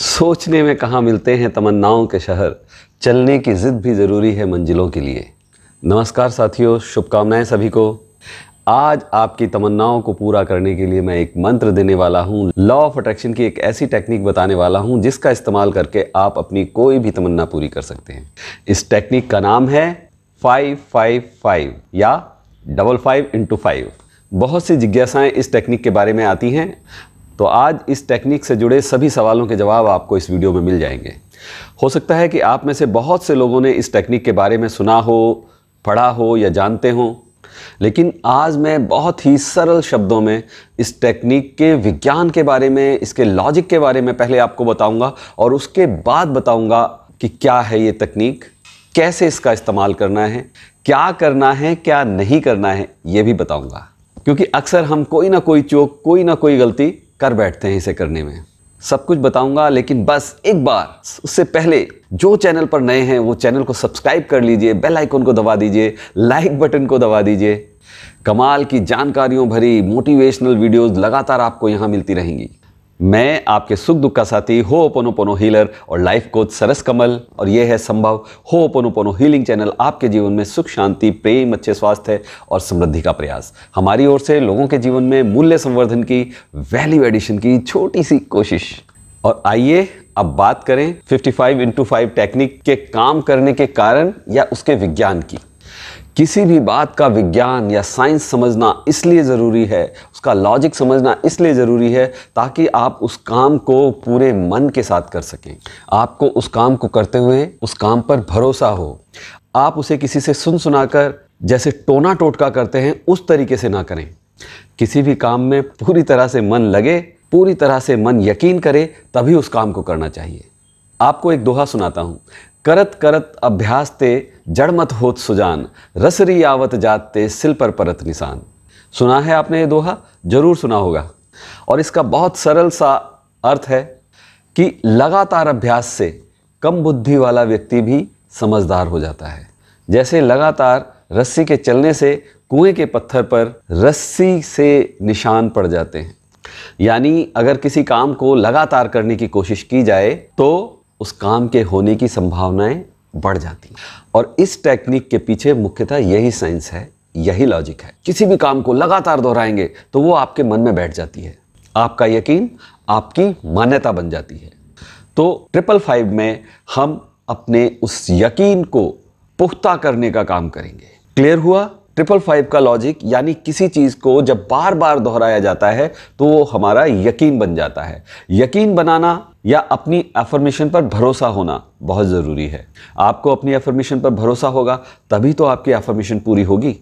सोचने में कहाँ मिलते हैं तमन्नाओं के शहर चलने की ज़िद भी ज़रूरी है मंजिलों के लिए नमस्कार साथियों शुभकामनाएं सभी को आज आपकी तमन्नाओं को पूरा करने के लिए मैं एक मंत्र देने वाला हूँ लॉ ऑफ अट्रैक्शन की एक ऐसी टेक्निक बताने वाला हूँ जिसका इस्तेमाल करके आप अपनी कोई भी तमन्ना पूरी कर सकते हैं इस टेक्निक का नाम है फाइव फाइव फाइव या डबल फाइव इंटू फाइव बहुत सी जिज्ञासाएं इस टेक्निक के बारे में आती हैं तो आज इस टेक्निक से जुड़े सभी सवालों के जवाब आपको इस वीडियो में मिल जाएंगे हो सकता है कि आप में से बहुत से लोगों ने इस टेक्निक के बारे में सुना हो पढ़ा हो या जानते हो लेकिन आज मैं बहुत ही सरल शब्दों में इस टेक्निक के विज्ञान के बारे में इसके लॉजिक के बारे में पहले आपको बताऊंगा और उसके बाद बताऊंगा कि क्या है ये तकनीक कैसे इसका इस्तेमाल करना है क्या करना है क्या नहीं करना है ये भी बताऊंगा क्योंकि अक्सर हम कोई ना कोई चोक कोई ना कोई गलती कर बैठते हैं इसे करने में सब कुछ बताऊंगा लेकिन बस एक बार उससे पहले जो चैनल पर नए हैं वो चैनल को सब्सक्राइब कर लीजिए बेल आइकन को दबा दीजिए लाइक बटन को दबा दीजिए कमाल की जानकारियों भरी मोटिवेशनल वीडियोस लगातार आपको यहाँ मिलती रहेंगी मैं आपके सुख दुख का साथी हो पोनो हीलर और लाइफ कोच सरस कमल और यह है संभव हो पोनो हीलिंग चैनल आपके जीवन में सुख शांति प्रेम अच्छे स्वास्थ्य और समृद्धि का प्रयास हमारी ओर से लोगों के जीवन में मूल्य संवर्धन की वैल्यू एडिशन की छोटी सी कोशिश और आइए अब बात करें 55 इंटू फाइव टेक्निक के काम करने के कारण या उसके विज्ञान की किसी भी बात का विज्ञान या साइंस समझना इसलिए ज़रूरी है उसका लॉजिक समझना इसलिए ज़रूरी है ताकि आप उस काम को पूरे मन के साथ कर सकें आपको उस काम को करते हुए उस काम पर भरोसा हो आप उसे किसी से सुन सुनाकर जैसे टोना टोटका करते हैं उस तरीके से ना करें किसी भी काम में पूरी तरह से मन लगे पूरी तरह से मन यकीन करे तभी उस काम को करना चाहिए आपको एक दोहा सुनाता हूँ करत करत अभ्यास ते जड़ मत होत सुजान रसरी आवत जात ते सिल पर परत निशान सुना है आपने ये दोहा जरूर सुना होगा और इसका बहुत सरल सा अर्थ है कि लगातार अभ्यास से कम बुद्धि वाला व्यक्ति भी समझदार हो जाता है जैसे लगातार रस्सी के चलने से कुएं के पत्थर पर रस्सी से निशान पड़ जाते हैं यानी अगर किसी काम को लगातार करने की कोशिश की जाए तो उस काम के होने की संभावनाएं बढ़ जाती हैं और इस टेक्निक के पीछे मुख्यतः यही साइंस है यही लॉजिक है किसी भी काम को लगातार दोहराएंगे तो वो आपके मन में बैठ जाती है आपका यकीन आपकी मान्यता बन जाती है तो ट्रिपल फाइव में हम अपने उस यकीन को पुख्ता करने का काम करेंगे क्लियर हुआ ट्रिपल फाइव का लॉजिक यानी किसी चीज़ को जब बार बार दोहराया जाता है तो वो हमारा यकीन बन जाता है यकीन बनाना या अपनी एफर्मेशन पर भरोसा होना बहुत ज़रूरी है आपको अपनी एफर्मेशन पर भरोसा होगा तभी तो आपकी एफर्मेशन पूरी होगी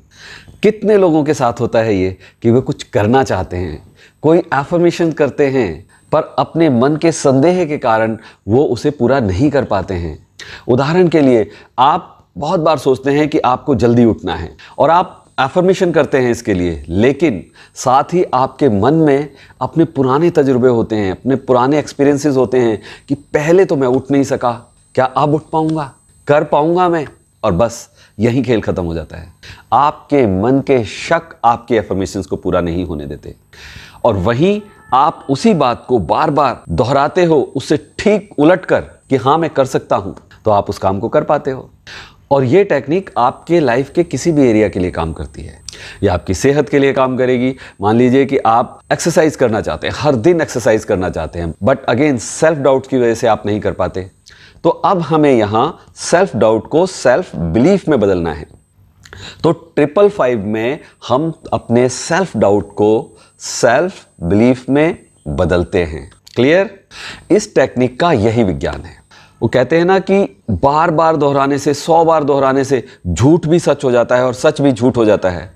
कितने लोगों के साथ होता है ये कि वे कुछ करना चाहते हैं कोई एफर्मेशन करते हैं पर अपने मन के संदेह के कारण वो उसे पूरा नहीं कर पाते हैं उदाहरण के लिए आप बहुत बार सोचते हैं कि आपको जल्दी उठना है और आप एफर्मेशन करते हैं इसके लिए लेकिन साथ ही आपके मन में अपने पुराने तजुर्बे होते हैं अपने पुराने एक्सपीरियंसेस होते हैं कि पहले तो मैं उठ नहीं सका क्या अब उठ पाऊंगा कर पाऊंगा मैं और बस यही खेल ख़त्म हो जाता है आपके मन के शक आपके एफर्मेशन को पूरा नहीं होने देते और वहीं आप उसी बात को बार बार दोहराते हो उससे ठीक उलट कर कि हाँ मैं कर सकता हूं तो आप उस काम को कर पाते हो और ये टेक्निक आपके लाइफ के किसी भी एरिया के लिए काम करती है या आपकी सेहत के लिए काम करेगी मान लीजिए कि आप एक्सरसाइज करना चाहते हैं हर दिन एक्सरसाइज करना चाहते हैं बट अगेन सेल्फ डाउट की वजह से आप नहीं कर पाते तो अब हमें यहां सेल्फ डाउट को सेल्फ बिलीफ में बदलना है तो ट्रिपल फाइव में हम अपने सेल्फ डाउट को सेल्फ बिलीफ में बदलते हैं क्लियर इस टेक्निक का यही विज्ञान है वो कहते हैं ना कि बार बार दोहराने से सौ बार दोहराने से झूठ भी सच हो जाता है और सच भी झूठ हो जाता है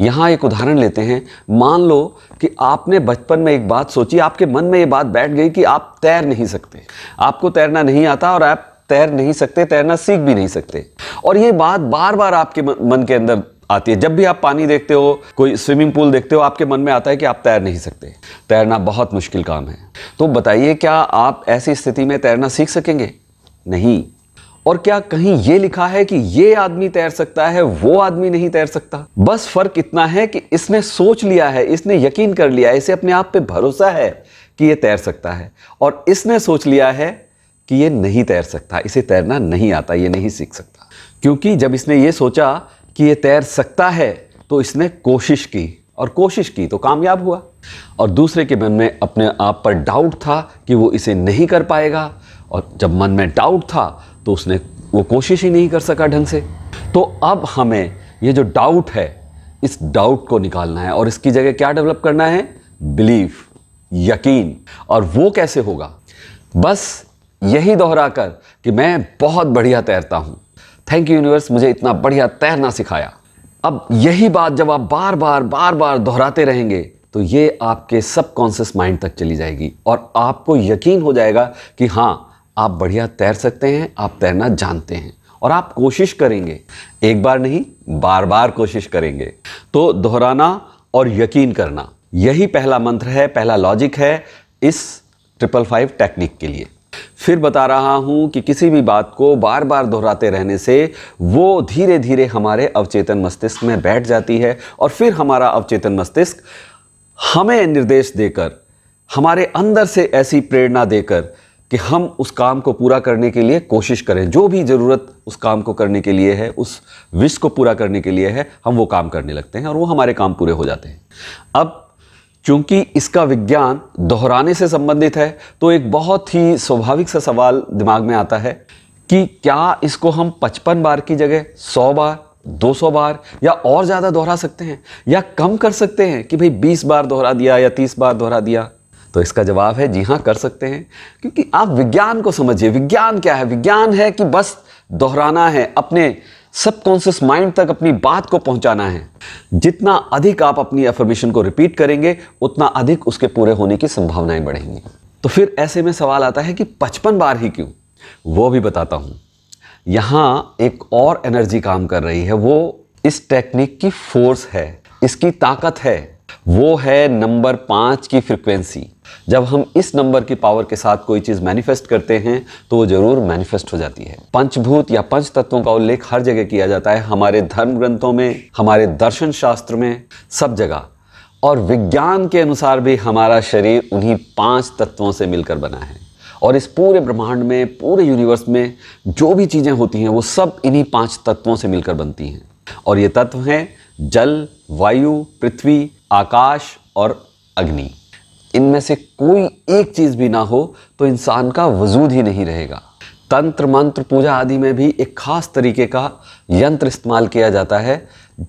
यहाँ एक उदाहरण लेते हैं मान लो कि आपने बचपन में एक बात सोची आपके मन में ये बात बैठ गई कि आप तैर नहीं सकते आपको तैरना नहीं आता और आप तैर नहीं सकते तैरना सीख भी नहीं सकते और ये बात बार बार आपके मन के अंदर आती है जब भी आप पानी देखते हो कोई स्विमिंग पूल देखते हो आपके मन में आता है कि आप तैर नहीं सकते तैरना बहुत मुश्किल काम है तो बताइए क्या आप ऐसी स्थिति में तैरना सीख सकेंगे नहीं और क्या कहीं ये लिखा है कि ये आदमी तैर सकता है वो आदमी नहीं तैर सकता बस फर्क इतना है कि इसने सोच लिया है इसने यकीन कर लिया है इसे अपने आप पे भरोसा है कि ये तैर सकता है और इसने सोच लिया है कि ये नहीं तैर सकता इसे तैरना नहीं आता ये नहीं सीख सकता क्योंकि जब इसने ये सोचा कि ये तैर सकता है तो इसने कोशिश की और कोशिश की तो कामयाब हुआ और दूसरे के मन में अपने आप पर डाउट था कि वो इसे नहीं कर पाएगा और जब मन में डाउट था तो उसने वो कोशिश ही नहीं कर सका ढंग से तो अब हमें ये जो डाउट है इस डाउट को निकालना है और इसकी जगह क्या डेवलप करना है बिलीफ यकीन और वो कैसे होगा बस यही दोहरा कर कि मैं बहुत बढ़िया तैरता हूं थैंक यू यूनिवर्स मुझे इतना बढ़िया तैरना सिखाया अब यही बात जब आप बार बार बार बार दोहराते रहेंगे तो ये आपके सबकॉन्सियस माइंड तक चली जाएगी और आपको यकीन हो जाएगा कि हाँ आप बढ़िया तैर सकते हैं आप तैरना जानते हैं और आप कोशिश करेंगे एक बार नहीं बार बार कोशिश करेंगे तो दोहराना और यकीन करना यही पहला मंत्र है पहला लॉजिक है इस ट्रिपल फाइव टेक्निक के लिए फिर बता रहा हूं कि किसी भी बात को बार बार दोहराते रहने से वो धीरे धीरे हमारे अवचेतन मस्तिष्क में बैठ जाती है और फिर हमारा अवचेतन मस्तिष्क हमें निर्देश देकर हमारे अंदर से ऐसी प्रेरणा देकर कि हम उस काम को पूरा करने के लिए कोशिश करें जो भी ज़रूरत उस काम को करने के लिए है उस विश को पूरा करने के लिए है हम वो काम करने लगते हैं और वो हमारे काम पूरे हो जाते हैं अब चूंकि इसका विज्ञान दोहराने से संबंधित है तो एक बहुत ही स्वाभाविक सा सवाल दिमाग में आता है कि क्या इसको हम 55 बार की जगह 100 बार 200 बार या और ज़्यादा दोहरा सकते हैं या कम कर सकते हैं कि भाई 20 बार दोहरा दिया या 30 बार दोहरा दिया तो इसका जवाब है जी हाँ कर सकते हैं क्योंकि आप विज्ञान को समझिए विज्ञान क्या है विज्ञान है कि बस दोहराना है अपने सबकॉन्शियस माइंड तक अपनी बात को पहुंचाना है जितना अधिक आप अपनी अफर्मेशन को रिपीट करेंगे उतना अधिक उसके पूरे होने की संभावनाएं बढ़ेंगी तो फिर ऐसे में सवाल आता है कि पचपन बार ही क्यों वो भी बताता हूं यहां एक और एनर्जी काम कर रही है वो इस टेक्निक की फोर्स है इसकी ताकत है वो है नंबर पांच की फ्रिक्वेंसी जब हम इस नंबर की पावर के साथ कोई चीज़ मैनिफेस्ट करते हैं तो वो जरूर मैनिफेस्ट हो जाती है पंचभूत या पंच तत्वों का उल्लेख हर जगह किया जाता है हमारे धर्म ग्रंथों में हमारे दर्शन शास्त्र में सब जगह और विज्ञान के अनुसार भी हमारा शरीर उन्हीं पांच तत्वों से मिलकर बना है और इस पूरे ब्रह्मांड में पूरे यूनिवर्स में जो भी चीज़ें होती हैं वो सब इन्हीं पांच तत्वों से मिलकर बनती हैं और ये तत्व हैं जल वायु पृथ्वी आकाश और अग्नि इनमें से कोई एक चीज़ भी ना हो तो इंसान का वजूद ही नहीं रहेगा तंत्र मंत्र पूजा आदि में भी एक खास तरीके का यंत्र इस्तेमाल किया जाता है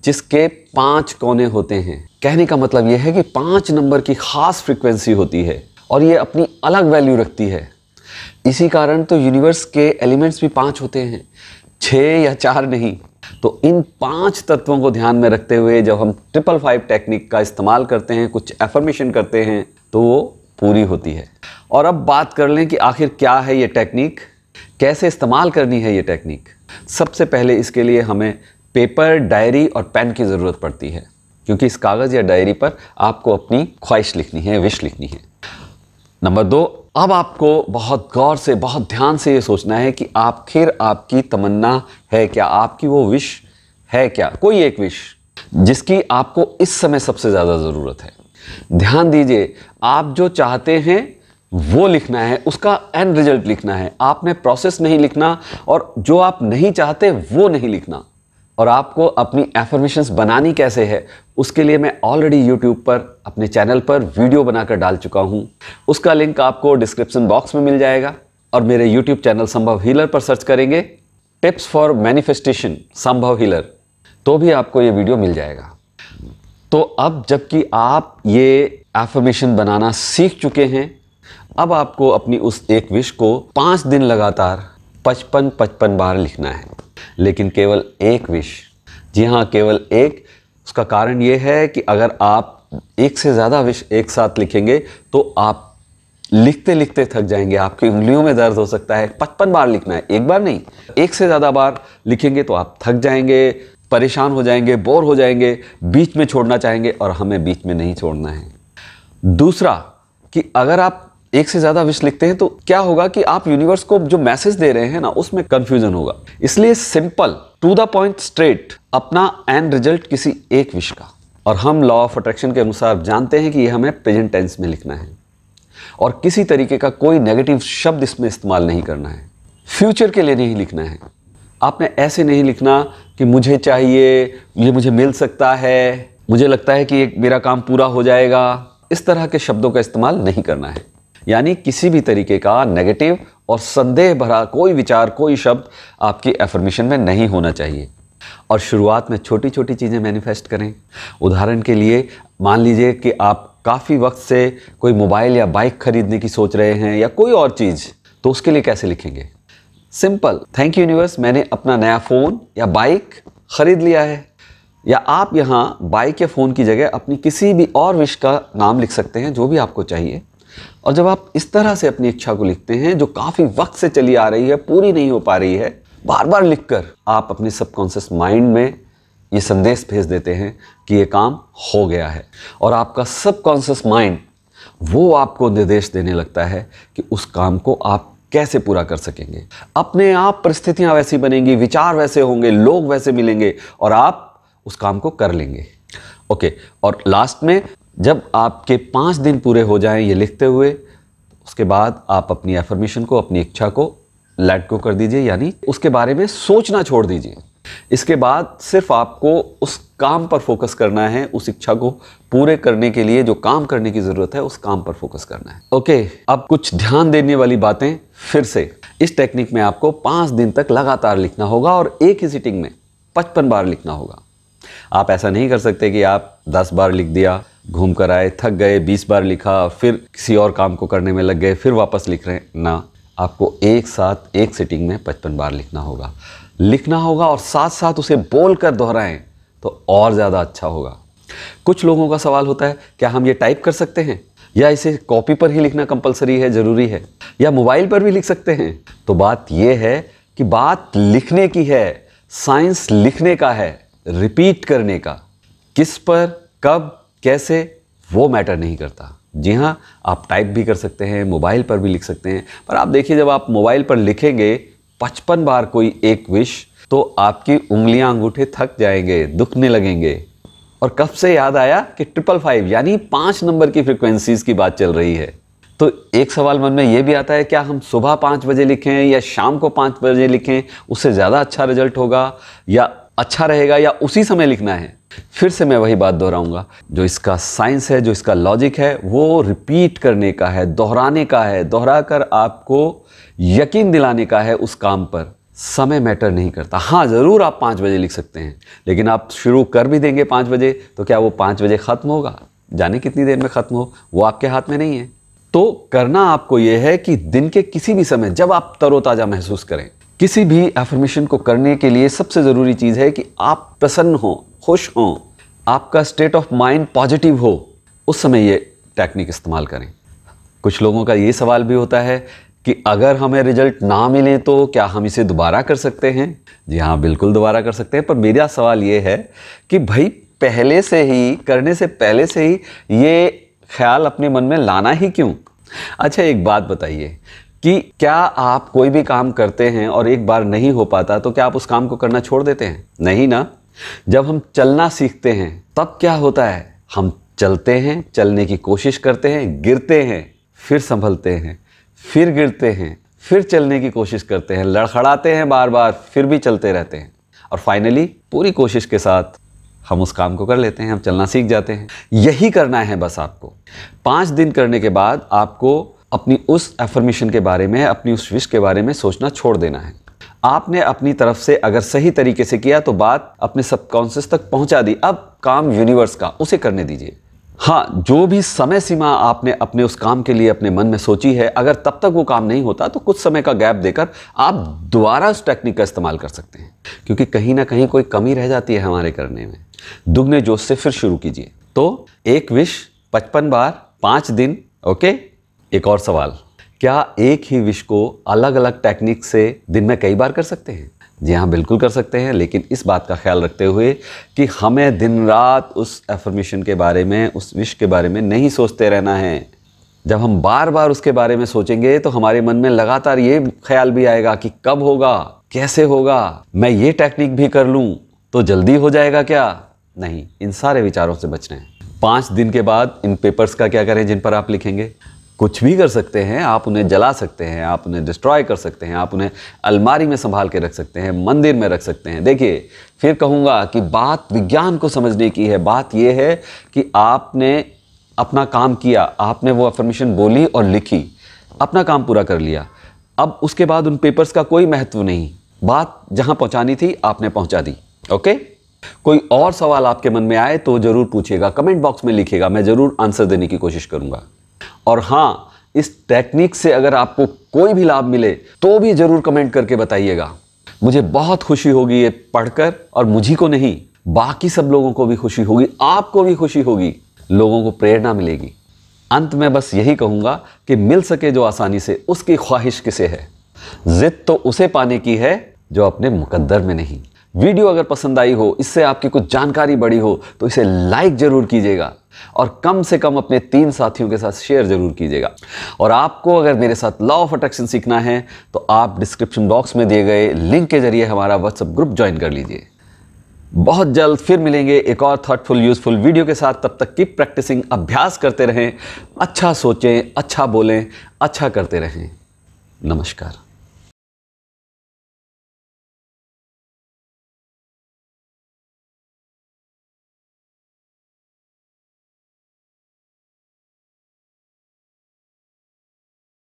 जिसके पांच कोने होते हैं कहने का मतलब यह है कि पांच नंबर की खास फ्रिक्वेंसी होती है और ये अपनी अलग वैल्यू रखती है इसी कारण तो यूनिवर्स के एलिमेंट्स भी पांच होते हैं छः या चार नहीं तो इन पांच तत्वों को ध्यान में रखते हुए जब हम ट्रिपल फाइव टेक्निक का इस्तेमाल करते हैं कुछ एफर्मेशन करते हैं तो वो पूरी होती है और अब बात कर लें कि आखिर क्या है ये टेक्निक कैसे इस्तेमाल करनी है ये टेक्निक सबसे पहले इसके लिए हमें पेपर डायरी और पेन की ज़रूरत पड़ती है क्योंकि इस कागज़ या डायरी पर आपको अपनी ख्वाहिश लिखनी है विश लिखनी है नंबर दो अब आपको बहुत गौर से बहुत ध्यान से ये सोचना है कि आखिर आपकी तमन्ना है क्या आपकी वो विश है क्या कोई एक विश जिसकी आपको इस समय सबसे ज़्यादा ज़रूरत है ध्यान दीजिए आप जो चाहते हैं वो लिखना है उसका एंड रिजल्ट लिखना है आपने प्रोसेस नहीं लिखना और जो आप नहीं चाहते वो नहीं लिखना और आपको अपनी एफर्मेशन बनानी कैसे है उसके लिए मैं ऑलरेडी यूट्यूब पर अपने चैनल पर वीडियो बनाकर डाल चुका हूँ उसका लिंक आपको डिस्क्रिप्शन बॉक्स में मिल जाएगा और मेरे यूट्यूब चैनल संभव हीलर पर सर्च करेंगे tips for manifestation Sambhav healer तो भी आपको ये वीडियो मिल जाएगा तो अब जबकि आप ये एफर्मेशन बनाना सीख चुके हैं अब आपको अपनी उस एक विश को पाँच दिन लगातार पचपन पचपन बार लिखना है लेकिन केवल एक विश जी हाँ केवल एक उसका कारण यह है कि अगर आप एक से ज़्यादा विश एक साथ लिखेंगे तो आप लिखते लिखते थक जाएंगे आपकी उंगलियों में दर्द हो सकता है पचपन बार लिखना है एक बार नहीं एक से ज़्यादा बार लिखेंगे तो आप थक जाएंगे परेशान हो जाएंगे बोर हो जाएंगे बीच में छोड़ना चाहेंगे और हमें बीच में नहीं छोड़ना है दूसरा कि अगर आप एक से ज़्यादा विश लिखते हैं तो क्या होगा कि आप यूनिवर्स को जो मैसेज दे रहे हैं ना उसमें कंफ्यूजन होगा इसलिए simple to the point straight अपना एंड रिजल्ट किसी एक विश का और हम लॉ ऑफ अट्रैक्शन के अनुसार जानते हैं कि यह हमें प्रेजेंट टेंस में लिखना है और किसी तरीके का कोई नेगेटिव शब्द इसमें इस्तेमाल नहीं करना है फ्यूचर के लिए नहीं लिखना है आपने ऐसे नहीं लिखना कि मुझे चाहिए ये मुझे मिल सकता है मुझे लगता है कि एक मेरा काम पूरा हो जाएगा इस तरह के शब्दों का इस्तेमाल नहीं करना है यानी किसी भी तरीके का नेगेटिव और संदेह भरा कोई विचार कोई शब्द आपकी एफर्मेशन में नहीं होना चाहिए और शुरुआत में छोटी छोटी चीज़ें मैनिफेस्ट करें उदाहरण के लिए मान लीजिए कि आप काफ़ी वक्त से कोई मोबाइल या बाइक खरीदने की सोच रहे हैं या कोई और चीज़ तो उसके लिए कैसे लिखेंगे सिंपल थैंक यू यूनिवर्स मैंने अपना नया फ़ोन या बाइक ख़रीद लिया है या आप यहाँ बाइक या फ़ोन की जगह अपनी किसी भी और विश का नाम लिख सकते हैं जो भी आपको चाहिए और जब आप इस तरह से अपनी इच्छा को लिखते हैं जो काफ़ी वक्त से चली आ रही है पूरी नहीं हो पा रही है बार बार लिखकर आप अपने सबकॉन्शियस माइंड में ये संदेश भेज देते हैं कि ये काम हो गया है और आपका सबकॉन्शियस माइंड वो आपको निर्देश देने लगता है कि उस काम को आप कैसे पूरा कर सकेंगे अपने आप परिस्थितियां वैसी बनेंगी विचार वैसे होंगे लोग वैसे मिलेंगे और आप उस काम को कर लेंगे ओके और लास्ट में जब आपके पांच दिन पूरे हो जाएं ये लिखते हुए उसके बाद आप अपनी एफर्मेशन को अपनी इच्छा को लेट को कर दीजिए यानी उसके बारे में सोचना छोड़ दीजिए इसके बाद सिर्फ आपको उस काम पर फोकस करना है उस इच्छा को पूरे करने के लिए जो काम करने की ज़रूरत है उस काम पर फोकस करना है ओके अब कुछ ध्यान देने वाली बातें फिर से इस टेक्निक में आपको पांच दिन तक लगातार लिखना होगा और एक ही सिटिंग में पचपन बार लिखना होगा आप ऐसा नहीं कर सकते कि आप दस बार लिख दिया घूम कर आए थक गए बीस बार लिखा फिर किसी और काम को करने में लग गए फिर वापस लिख रहे हैं ना आपको एक साथ एक सिटिंग में पचपन बार लिखना होगा लिखना होगा और साथ साथ उसे बोल कर दोहराएं तो और ज़्यादा अच्छा होगा कुछ लोगों का सवाल होता है क्या हम ये टाइप कर सकते हैं या इसे कॉपी पर ही लिखना कंपलसरी है ज़रूरी है या मोबाइल पर भी लिख सकते हैं तो बात यह है कि बात लिखने की है साइंस लिखने का है रिपीट करने का किस पर कब कैसे वो मैटर नहीं करता जी हाँ आप टाइप भी कर सकते हैं मोबाइल पर भी लिख सकते हैं पर आप देखिए जब आप मोबाइल पर लिखेंगे पचपन बार कोई एक विश तो आपकी उंगलियां अंगूठे थक जाएंगे दुखने लगेंगे और कब से याद आया कि ट्रिपल फाइव यानी पांच नंबर की फ्रिक्वेंसीज़ की बात चल रही है तो एक सवाल मन में यह भी आता है क्या हम सुबह पाँच बजे लिखें या शाम को पाँच बजे लिखें उससे ज़्यादा अच्छा रिजल्ट होगा या अच्छा रहेगा या उसी समय लिखना है फिर से मैं वही बात दोहराऊंगा जो इसका साइंस है जो इसका लॉजिक है वो रिपीट करने का है दोहराने का है दोहरा कर आपको यकीन दिलाने का है उस काम पर समय मैटर नहीं करता हाँ ज़रूर आप पाँच बजे लिख सकते हैं लेकिन आप शुरू कर भी देंगे पाँच बजे तो क्या वो पाँच बजे ख़त्म होगा जाने कितनी देर में ख़त्म हो वो आपके हाथ में नहीं है तो करना आपको ये है कि दिन के किसी भी समय जब आप तरोताज़ा महसूस करें किसी भी एफर्मेशन को करने के लिए सबसे ज़रूरी चीज़ है कि आप प्रसन्न हो खुश हो आपका स्टेट ऑफ माइंड पॉजिटिव हो उस समय ये टेक्निक इस्तेमाल करें कुछ लोगों का ये सवाल भी होता है कि अगर हमें रिजल्ट ना मिले तो क्या हम इसे दोबारा कर सकते हैं जी हाँ बिल्कुल दोबारा कर सकते हैं पर मेरा सवाल ये है कि भाई पहले से ही करने से पहले से ही ये ख्याल अपने मन में लाना ही क्यों अच्छा एक बात बताइए कि क्या आप कोई भी काम करते हैं और एक बार नहीं हो पाता तो क्या आप उस काम को करना छोड़ देते हैं नहीं ना जब हम चलना सीखते हैं तब क्या होता है हम चलते हैं चलने की कोशिश करते हैं गिरते हैं फिर संभलते हैं फिर गिरते हैं फिर चलने की कोशिश करते हैं लड़खड़ाते हैं बार बार फिर भी चलते रहते हैं और फाइनली पूरी कोशिश के साथ हम उस काम को कर लेते हैं हम चलना सीख जाते हैं यही करना है बस आपको पाँच दिन करने के बाद आपको अपनी उस एफर्मेशन के बारे में अपनी उस विश के बारे में सोचना छोड़ देना है आपने अपनी तरफ से अगर सही तरीके से किया तो बात अपने सबकॉन्शियस तक पहुंचा दी अब काम यूनिवर्स का उसे करने दीजिए हाँ जो भी समय सीमा आपने अपने उस काम के लिए अपने मन में सोची है अगर तब तक वो काम नहीं होता तो कुछ समय का गैप देकर आप दोबारा उस टेक्निक का इस्तेमाल कर सकते हैं क्योंकि कहीं ना कहीं कोई कमी रह जाती है हमारे करने में दुगने जोश से फिर शुरू कीजिए तो एक विश पचपन बार पाँच दिन ओके एक और सवाल क्या एक ही विश को अलग अलग टेक्निक से दिन में कई बार कर सकते हैं जी हाँ बिल्कुल कर सकते हैं लेकिन इस बात का ख्याल रखते हुए कि हमें दिन रात उस एफर्मेशन के बारे में उस विश के बारे में नहीं सोचते रहना है जब हम बार बार उसके बारे में सोचेंगे तो हमारे मन में लगातार ये ख्याल भी आएगा कि कब होगा कैसे होगा मैं ये टेक्निक भी कर लूँ तो जल्दी हो जाएगा क्या नहीं इन सारे विचारों से बचने हैं पाँच दिन के बाद इन पेपर्स का क्या करें जिन पर आप लिखेंगे कुछ भी कर सकते हैं आप उन्हें जला सकते हैं आप उन्हें डिस्ट्रॉय कर सकते हैं आप उन्हें अलमारी में संभाल के रख सकते हैं मंदिर में रख सकते हैं देखिए फिर कहूँगा कि बात विज्ञान को समझने की है बात यह है कि आपने अपना काम किया आपने वो अफर्मेशन बोली और लिखी अपना काम पूरा कर लिया अब उसके बाद उन पेपर्स का कोई महत्व नहीं बात जहाँ पहुँचानी थी आपने पहुँचा दी ओके कोई और सवाल आपके मन में आए तो ज़रूर पूछिएगा कमेंट बॉक्स में लिखिएगा मैं ज़रूर आंसर देने की कोशिश करूंगा और हाँ इस टेक्निक से अगर आपको कोई भी लाभ मिले तो भी ज़रूर कमेंट करके बताइएगा मुझे बहुत खुशी होगी ये पढ़कर और मुझी को नहीं बाकी सब लोगों को भी खुशी होगी आपको भी खुशी होगी लोगों को प्रेरणा मिलेगी अंत में बस यही कहूंगा कि मिल सके जो आसानी से उसकी ख्वाहिश किसे है जिद तो उसे पाने की है जो अपने मुकद्दर में नहीं वीडियो अगर पसंद आई हो इससे आपकी कुछ जानकारी बढ़ी हो तो इसे लाइक जरूर कीजिएगा और कम से कम अपने तीन साथियों के साथ शेयर जरूर कीजिएगा और आपको अगर मेरे साथ लॉ ऑफ अट्रैक्शन सीखना है तो आप डिस्क्रिप्शन बॉक्स में दिए गए लिंक के जरिए हमारा व्हाट्सएप ग्रुप ज्वाइन कर लीजिए बहुत जल्द फिर मिलेंगे एक और थॉटफुल यूजफुल वीडियो के साथ तब तक की प्रैक्टिसिंग अभ्यास करते रहें अच्छा सोचें अच्छा बोलें अच्छा करते रहें नमस्कार